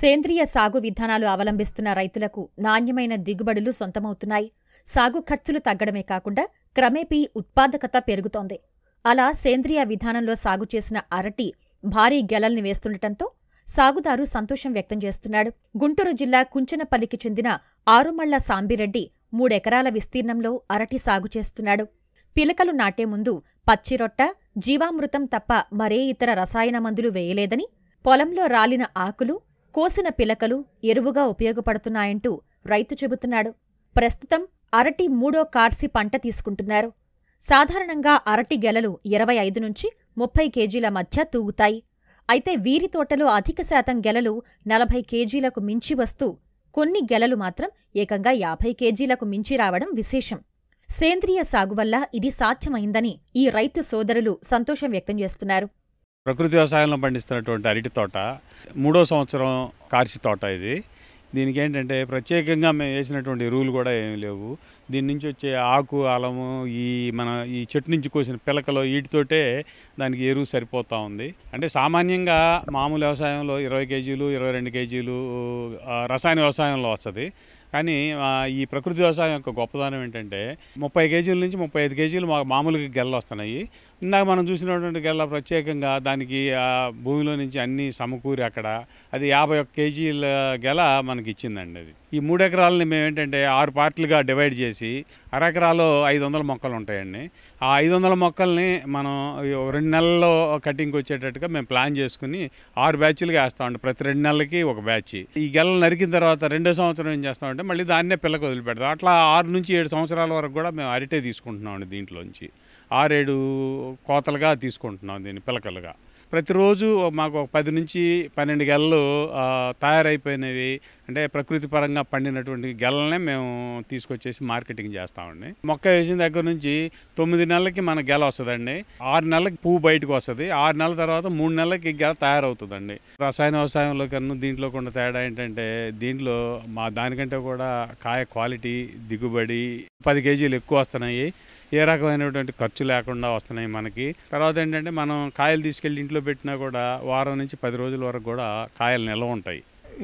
సేంద్రియ సాగు విధానాలు అవలంబిస్తున్న రైతులకు నాణ్యమైన దిగుబడులు సొంతమవుతున్నాయి సాగు ఖర్చులు తగ్గడమే కాకుండా క్రమేపీ ఉత్పాదకత పెరుగుతోంది అలా సేంద్రియ విధానంలో సాగు చేసిన అరటి భారీ గెలల్ని వేస్తుండటంతో సాగుదారు సంతోషం వ్యక్తం చేస్తున్నాడు గుంటూరు జిల్లా కుంచనపల్లికి చెందిన ఆరుమళ్ల సాంబిరెడ్డి మూడెకరాల విస్తీర్ణంలో అరటి సాగు చేస్తున్నాడు పిలకలు నాటే ముందు పచ్చిరొట్ట జీవామృతం తప్ప మరే ఇతర రసాయన మందులు వేయలేదని పొలంలో రాలిన ఆకులు కోసిన పిలకలు ఎరువుగా ఉపయోగపడుతున్నాయంటూ రైతు చెబుతున్నాడు ప్రస్తుతం అరటి మూడో కార్సి పంట తీసుకుంటున్నారు సాధారణంగా అరటి గెలలు ఇరవై ఐదు నుంచి ముప్పై కేజీల మధ్య తూగుతాయి అయితే వీరి తోటలో అధిక శాతం గెలలు నలభై కేజీలకు మించి వస్తూ కొన్ని గెలలు మాత్రం ఏకంగా యాభై కేజీలకు మించి రావడం విశేషం సేంద్రియ సాగు వల్ల ఇది సాధ్యమైందని ఈ రైతు సోదరులు సంతోషం వ్యక్తం చేస్తున్నారు ప్రకృతి వ్యవసాయంలో పండిస్తున్నటువంటి అరటి తోట మూడో సంవత్సరం కార్సి తోట ఇది దీనికి ఏంటంటే ప్రత్యేకంగా మేము వేసినటువంటి ఎరువులు కూడా ఏమి లేవు దీని నుంచి వచ్చే ఆకు అలము ఈ మన ఈ చెట్టు నుంచి కోసిన పిలకలు వీటితోటే దానికి ఎరువు సరిపోతూ ఉంది అంటే సామాన్యంగా మామూలు వ్యవసాయంలో ఇరవై కేజీలు ఇరవై రెండు కేజీలు రసాయన వ్యవసాయంలో వస్తుంది కానీ ఈ ప్రకృతి వ్యవసాయం యొక్క గొప్పదనం ఏంటంటే ముప్పై కేజీల నుంచి ముప్పై ఐదు కేజీలు మాకు మామూలుగా గెల్ల వస్తున్నాయి ఇందాక మనం చూసినటువంటి గెల్ల ప్రత్యేకంగా దానికి భూమిలో నుంచి అన్నీ సమకూరి అక్కడ అది యాభై ఒక్క కేజీల గెల మనకి ఇచ్చిందండి అది ఈ మూడు ఎకరాలని మేము ఏంటంటే ఆరు పార్ట్లుగా డివైడ్ చేసి అరెకరాలో ఐదు వందల మొక్కలు ఉంటాయండి ఆ ఐదు వందల మొక్కల్ని మనం రెండు నెలల్లో కటింగ్కి వచ్చేటట్టుగా మేము ప్లాన్ చేసుకుని ఆరు బ్యాచ్లుగా వేస్తామండి ప్రతి రెండు నెలలకి ఒక బ్యాచ్ ఈ గెలలు నరికిన తర్వాత రెండో సంవత్సరం ఏం చేస్తామంటే మళ్ళీ దాన్నే పిల్లకి వదిలిపెడతాం అట్లా ఆరు నుంచి ఏడు సంవత్సరాల వరకు కూడా మేము అరిటే తీసుకుంటున్నామండి దీంట్లోంచి ఆరేడు కోతలుగా తీసుకుంటున్నాం దీన్ని పిలకలుగా ప్రతిరోజు మాకు ఒక పది నుంచి పన్నెండు గెలలు తయారైపోయినవి అంటే ప్రకృతి పరంగా పండినటువంటి గెలలనే మేము తీసుకొచ్చేసి మార్కెటింగ్ చేస్తామండి మొక్క వేసిన దగ్గర నుంచి తొమ్మిది నెలలకి మన గెల వస్తుందండి ఆరు నెలలకి పువ్వు బయటకు వస్తుంది ఆరు నెలల తర్వాత మూడు నెలలకి గెల తయారవుతుందండి రసాయన వ్యవసాయంలో కన్నా దీంట్లో కొంత తేడా ఏంటంటే దీంట్లో మా దానికంటే కూడా కాయ క్వాలిటీ దిగుబడి పది కేజీలు ఎక్కువ వస్తున్నాయి ఏ రకమైనటువంటి ఖర్చు లేకుండా వస్తున్నాయి మనకి తర్వాత ఏంటంటే మనం కాయలు తీసుకెళ్ళి ఇంట్లో పెట్టినా కూడా వారం నుంచి పది రోజుల వరకు కూడా కాయలు నిల్వ ఉంటాయి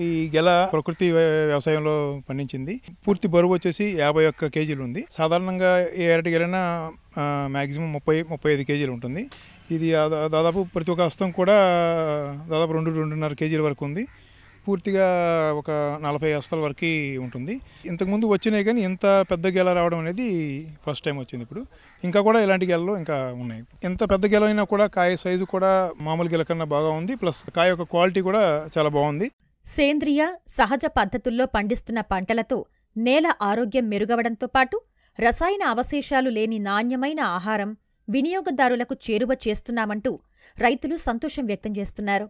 ఈ గెల ప్రకృతి వ్యవసాయంలో పండించింది పూర్తి బరువు వచ్చేసి యాభై ఒక్క కేజీలు ఉంది సాధారణంగా ఏ అరటి గెలైనా మ్యాక్సిమం ముప్పై ముప్పై ఐదు కేజీలు ఉంటుంది ఇది దాదాపు ప్రతి ఒక్క హస్తం కూడా దాదాపు రెండు రెండున్నర కేజీల వరకు ఉంది పూర్తిగా ఒక నలభై అస్తల వరకు ఉంటుంది ఇంతకుముందు వచ్చినాయి కానీ ఇంత పెద్ద గెల రావడం అనేది ఫస్ట్ టైం వచ్చింది ఇప్పుడు ఇంకా కూడా ఇలాంటి గెలలు ఇంకా ఉన్నాయి ఎంత పెద్ద గెల అయినా కూడా కాయ సైజు కూడా మామూలు గెల కన్నా బాగా ఉంది ప్లస్ కాయ యొక్క క్వాలిటీ కూడా చాలా బాగుంది సేంద్రియ సహజ పద్ధతుల్లో పండిస్తున్న పంటలతో నేల ఆరోగ్యం మెరుగవడంతో పాటు రసాయన అవశేషాలు లేని నాణ్యమైన ఆహారం వినియోగదారులకు చేరువ చేస్తున్నామంటూ రైతులు సంతోషం వ్యక్తం చేస్తున్నారు